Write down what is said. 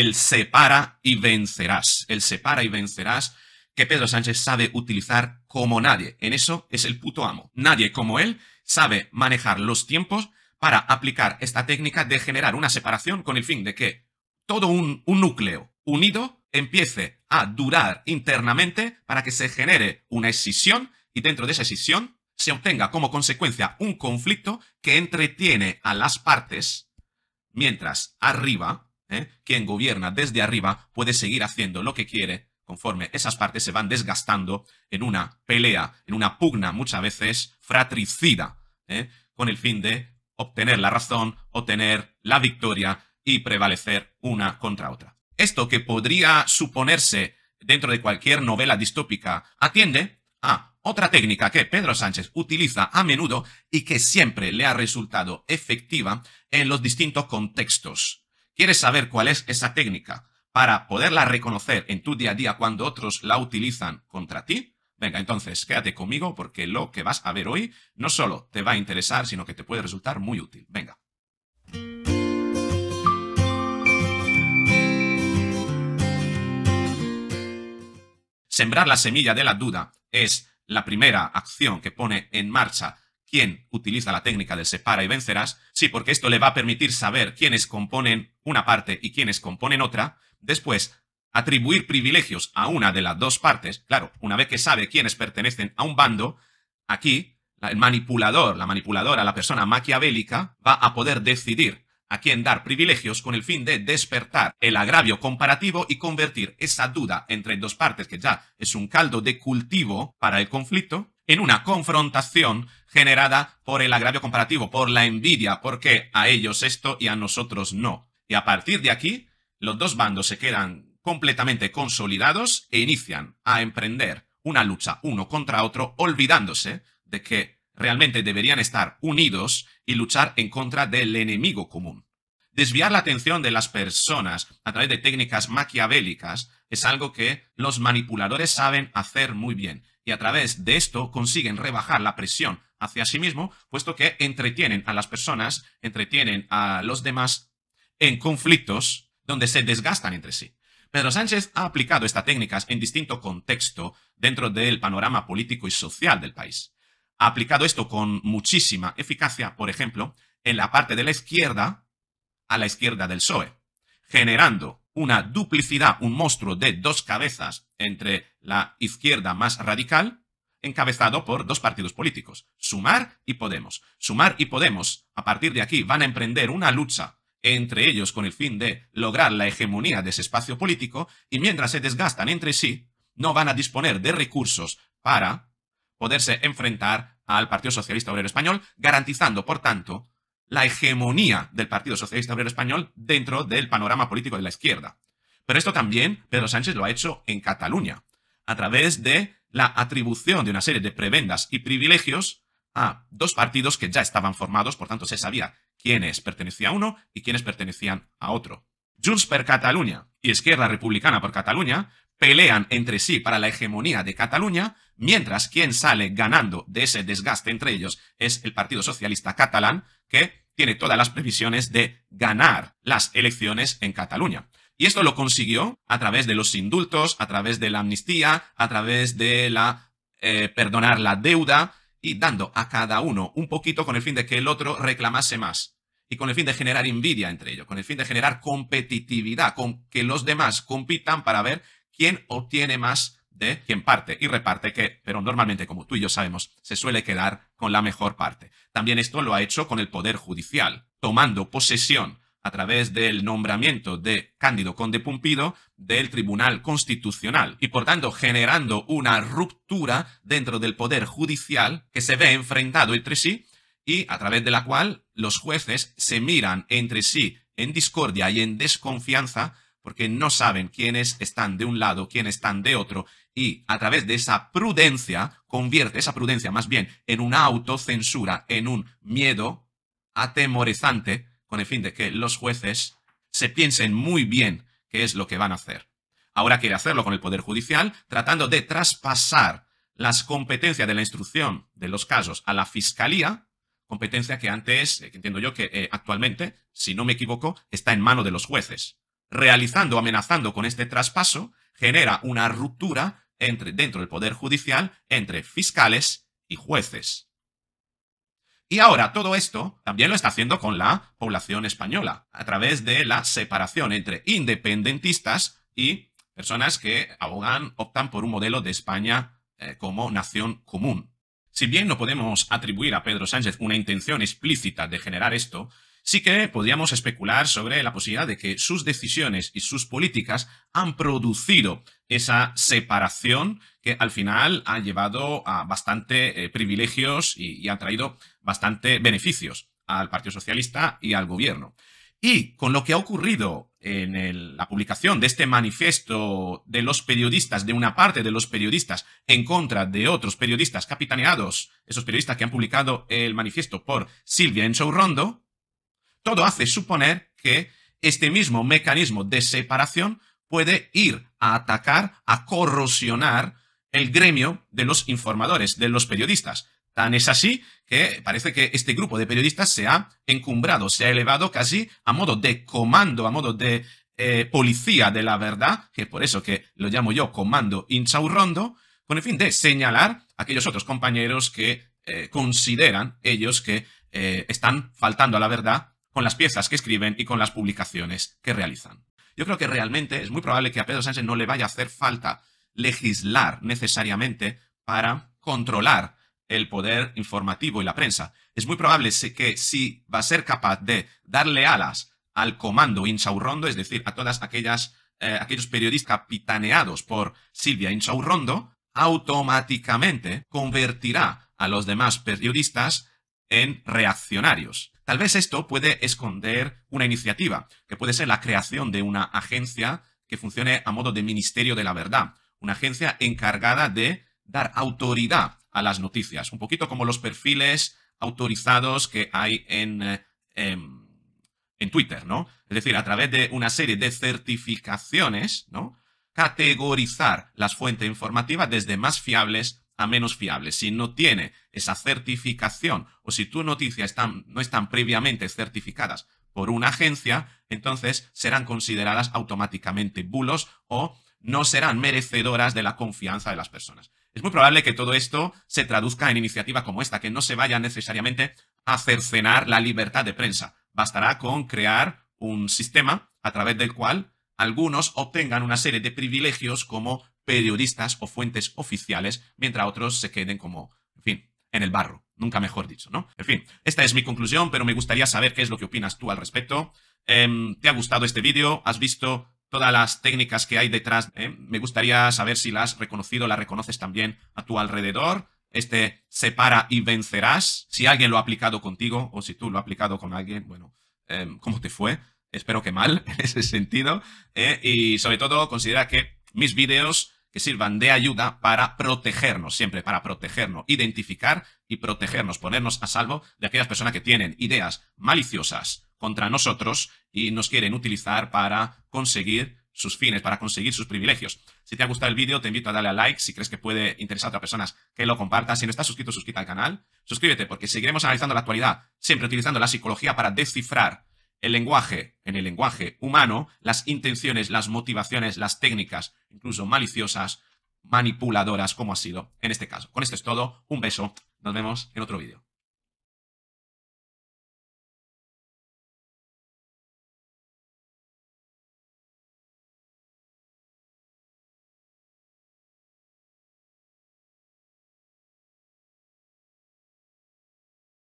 el separa y vencerás. El separa y vencerás que Pedro Sánchez sabe utilizar como nadie. En eso es el puto amo. Nadie como él sabe manejar los tiempos para aplicar esta técnica de generar una separación con el fin de que todo un, núcleo unido empiece a durar internamente para que se genere una escisión y dentro de esa escisión se obtenga como consecuencia un conflicto que entretiene a las partes mientras arriba ¿eh? quien gobierna desde arriba puede seguir haciendo lo que quiere conforme esas partes se van desgastando en una pelea, en una pugna muchas veces fratricida, ¿eh? con el fin de obtener la razón, obtener la victoria y prevalecer una contra otra. Esto que podría suponerse dentro de cualquier novela distópica atiende a otra técnica que Pedro Sánchez utiliza a menudo y que siempre le ha resultado efectiva en los distintos contextos ¿Quieres saber cuál es esa técnica para poderla reconocer en tu día a día cuando otros la utilizan contra ti? Venga, entonces quédate conmigo porque lo que vas a ver hoy no solo te va a interesar, sino que te puede resultar muy útil. Venga. Sembrar la semilla de la duda es la primera acción que pone en marcha quien utiliza la técnica del separa y vencerás. Sí, porque esto le va a permitir saber quiénes componen una parte y quienes componen otra, después atribuir privilegios a una de las dos partes, claro, una vez que sabe quiénes pertenecen a un bando, aquí el manipulador, la manipuladora, la persona maquiavélica, va a poder decidir a quién dar privilegios con el fin de despertar el agravio comparativo y convertir esa duda entre dos partes, que ya es un caldo de cultivo para el conflicto, en una confrontación generada por el agravio comparativo, por la envidia, porque a ellos esto y a nosotros no. Y a partir de aquí, los dos bandos se quedan completamente consolidados e inician a emprender una lucha uno contra otro, olvidándose de que realmente deberían estar unidos y luchar en contra del enemigo común. Desviar la atención de las personas a través de técnicas maquiavélicas es algo que los manipuladores saben hacer muy bien y a través de esto consiguen rebajar la presión hacia sí mismo, puesto que entretienen a las personas, entretienen a los demás en conflictos donde se desgastan entre sí. Pedro Sánchez ha aplicado estas técnicas en distinto contexto dentro del panorama político y social del país. Ha aplicado esto con muchísima eficacia, por ejemplo, en la parte de la izquierda a la izquierda del PSOE, generando una duplicidad, un monstruo de dos cabezas entre la izquierda más radical, encabezado por dos partidos políticos, Sumar y Podemos. Sumar y Podemos, a partir de aquí, van a emprender una lucha entre ellos con el fin de lograr la hegemonía de ese espacio político, y mientras se desgastan entre sí, no van a disponer de recursos para poderse enfrentar al Partido Socialista Obrero Español, garantizando, por tanto, la hegemonía del Partido Socialista Obrero Español dentro del panorama político de la izquierda. Pero esto también Pedro Sánchez lo ha hecho en Cataluña, a través de la atribución de una serie de prebendas y privilegios a dos partidos que ya estaban formados, por tanto se sabía quiénes pertenecían a uno y quiénes pertenecían a otro. Junts per Catalunya y Esquerra Republicana por Cataluña pelean entre sí para la hegemonía de Cataluña, mientras quien sale ganando de ese desgaste entre ellos es el Partido Socialista Catalán, que tiene todas las previsiones de ganar las elecciones en Cataluña. Y esto lo consiguió a través de los indultos, a través de la amnistía, a través de la eh, perdonar la deuda y dando a cada uno un poquito con el fin de que el otro reclamase más y con el fin de generar envidia entre ellos, con el fin de generar competitividad, con que los demás compitan para ver quién obtiene más de quién parte y reparte, que, pero normalmente, como tú y yo sabemos, se suele quedar con la mejor parte. También esto lo ha hecho con el Poder Judicial, tomando posesión a través del nombramiento de Cándido Conde Pumpido del Tribunal Constitucional y por tanto generando una ruptura dentro del Poder Judicial que se ve enfrentado entre sí y a través de la cual los jueces se miran entre sí en discordia y en desconfianza porque no saben quiénes están de un lado, quiénes están de otro, y a través de esa prudencia convierte esa prudencia más bien en una autocensura, en un miedo atemorizante, con el fin de que los jueces se piensen muy bien qué es lo que van a hacer. Ahora quiere hacerlo con el Poder Judicial, tratando de traspasar las competencias de la instrucción de los casos a la Fiscalía, Competencia que antes, eh, que entiendo yo que eh, actualmente, si no me equivoco, está en mano de los jueces. Realizando, amenazando con este traspaso, genera una ruptura entre, dentro del Poder Judicial entre fiscales y jueces. Y ahora todo esto también lo está haciendo con la población española, a través de la separación entre independentistas y personas que abogan, optan por un modelo de España eh, como nación común. Si bien no podemos atribuir a Pedro Sánchez una intención explícita de generar esto, sí que podríamos especular sobre la posibilidad de que sus decisiones y sus políticas han producido esa separación que al final ha llevado a bastante eh, privilegios y, y ha traído bastante beneficios al Partido Socialista y al gobierno. Y con lo que ha ocurrido en la publicación de este manifiesto de los periodistas, de una parte de los periodistas en contra de otros periodistas capitaneados, esos periodistas que han publicado el manifiesto por Silvia Rondo todo hace suponer que este mismo mecanismo de separación puede ir a atacar, a corrosionar el gremio de los informadores, de los periodistas. Tan es así que parece que este grupo de periodistas se ha encumbrado, se ha elevado casi a modo de comando, a modo de eh, policía de la verdad, que es por eso que lo llamo yo comando insaurrondo, con el fin de señalar a aquellos otros compañeros que eh, consideran ellos que eh, están faltando a la verdad con las piezas que escriben y con las publicaciones que realizan. Yo creo que realmente es muy probable que a Pedro Sánchez no le vaya a hacer falta legislar necesariamente para controlar el poder informativo y la prensa. Es muy probable que si va a ser capaz de darle alas al comando Insaurrondo, es decir, a todas aquellas eh, aquellos periodistas capitaneados por Silvia Insaurrondo, automáticamente convertirá a los demás periodistas en reaccionarios. Tal vez esto puede esconder una iniciativa, que puede ser la creación de una agencia que funcione a modo de Ministerio de la Verdad, una agencia encargada de dar autoridad a las noticias, un poquito como los perfiles autorizados que hay en, eh, em, en Twitter, ¿no? Es decir, a través de una serie de certificaciones, ¿no? Categorizar las fuentes informativas desde más fiables a menos fiables. Si no tiene esa certificación o si tu noticias no están previamente certificadas por una agencia, entonces serán consideradas automáticamente bulos o no serán merecedoras de la confianza de las personas. Es muy probable que todo esto se traduzca en iniciativa como esta, que no se vaya necesariamente a cercenar la libertad de prensa. Bastará con crear un sistema a través del cual algunos obtengan una serie de privilegios como periodistas o fuentes oficiales, mientras otros se queden como, en fin, en el barro, nunca mejor dicho, ¿no? En fin, esta es mi conclusión, pero me gustaría saber qué es lo que opinas tú al respecto. Em, ¿Te ha gustado este vídeo? ¿Has visto todas las técnicas que hay detrás. ¿eh? Me gustaría saber si las has reconocido, las reconoces también a tu alrededor. Este separa y vencerás. Si alguien lo ha aplicado contigo o si tú lo has aplicado con alguien, bueno, em, ¿cómo te fue? Espero que mal en ese sentido. ¿eh? Y sobre todo, considera que mis vídeos que sirvan de ayuda para protegernos, siempre para protegernos, identificar y protegernos, ponernos a salvo de aquellas personas que tienen ideas maliciosas contra nosotros y nos quieren utilizar para conseguir sus fines, para conseguir sus privilegios. Si te ha gustado el vídeo, te invito a darle a like. Si crees que puede interesar a otras personas, que lo compartas. Si no estás suscrito, suscríbete al canal. Suscríbete porque seguiremos analizando la actualidad, siempre utilizando la psicología para descifrar el lenguaje, en el lenguaje humano, las intenciones, las motivaciones, las técnicas, incluso maliciosas, manipuladoras, como ha sido en este caso. Con esto es todo, un beso, nos vemos en otro vídeo.